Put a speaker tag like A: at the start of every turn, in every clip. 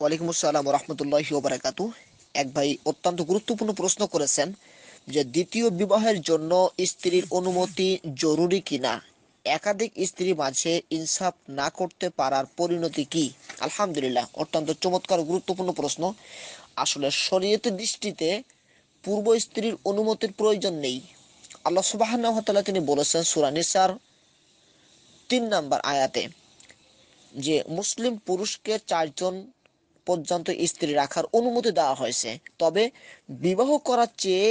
A: ওয়ালাইকুম আসসালাম রহমতুল্লাহ ওবরাকাত এক ভাই অত্যন্ত গুরুত্বপূর্ণ প্রশ্ন করেছেন যে দ্বিতীয় বিবাহের জন্য স্ত্রীর অনুমতি জরুরি কিনা একাধিক স্ত্রীর মাঝে ইনসাফ না করতে পারার পরিণতি কি আলহামদুলিল্লাহ অত্যন্ত চমৎকার গুরুত্বপূর্ণ প্রশ্ন আসলে শরীয়তের দৃষ্টিতে পূর্ব স্ত্রীর অনুমতির প্রয়োজন নেই আল্লাহ সুবাহান্নতাল্লাহ তিনি বলেছেন সুরানিসার তিন নাম্বার আয়াতে যে মুসলিম পুরুষকে চারজন পর্যন্ত স্ত্রী রাখার অনুমতি দেওয়া হয়েছে তবে বিবাহ করার চেয়ে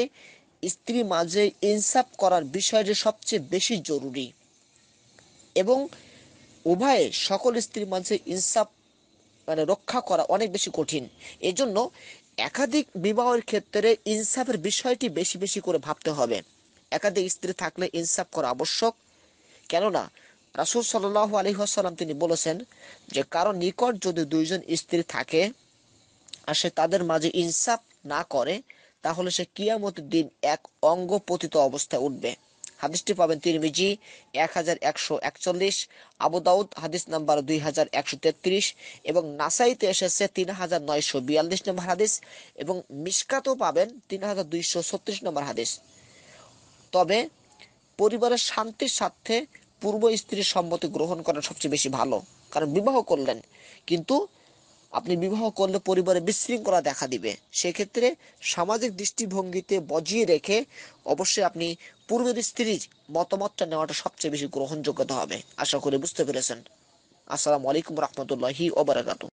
A: স্ত্রীর মাঝে ইনসাফ করার বিষয়টি সবচেয়ে বেশি জরুরি এবং উভয়ে সকল স্ত্রীর মাঝে ইনসাফ মানে রক্ষা করা অনেক বেশি কঠিন এজন্য একাধিক বিবাহের ক্ষেত্রে ইনসাফের বিষয়টি বেশি বেশি করে ভাবতে হবে একাধিক স্ত্রী থাকলে ইনসাফ করা আবশ্যক কেননা রাসুল সাল্লাহ আলী আসাল্লাম তিনি বলেছেন যে কারো নিকট যদি দুইজন স্ত্রী থাকে আর সে তাদের মাঝে ইনসাফ না করে তাহলে সে কিয়ামত দিন এক অঙ্গ পতিত অবস্থায় উঠবে হাদিসটি পাবেন তিরমিজি এক হাজার একশো একচল্লিশ আবুদাউদ হাদিস নাম্বার দুই হাজার একশো তেত্রিশ এবং নাসাইতে এসেছে তিন হাজার নয়শো বিয়াল্লিশ নম্বর হাদিস এবং মিসকাতেও পাবেন তিন হাজার দুইশো ছত্রিশ নম্বর হাদিস তবে পরিবারের শান্তির স্বার্থে পূর্ব স্ত্রীর সম্মতি গ্রহণ করা সবচেয়ে বেশি ভালো কারণ বিবাহ করলেন কিন্তু আপনি বিবাহ করলে পরিবারে বিশৃঙ্খলা দেখা দিবে সেক্ষেত্রে সামাজিক দৃষ্টিভঙ্গিতে বজিয়ে রেখে অবশ্যই আপনি পূর্বের স্ত্রীর মতামতটা নেওয়াটা সবচেয়ে বেশি গ্রহণযোগ্যতা হবে আশা করি বুঝতে পেরেছেন আসসালামু আলাইকুম রহমতুল্লাহি ওবরাকাতু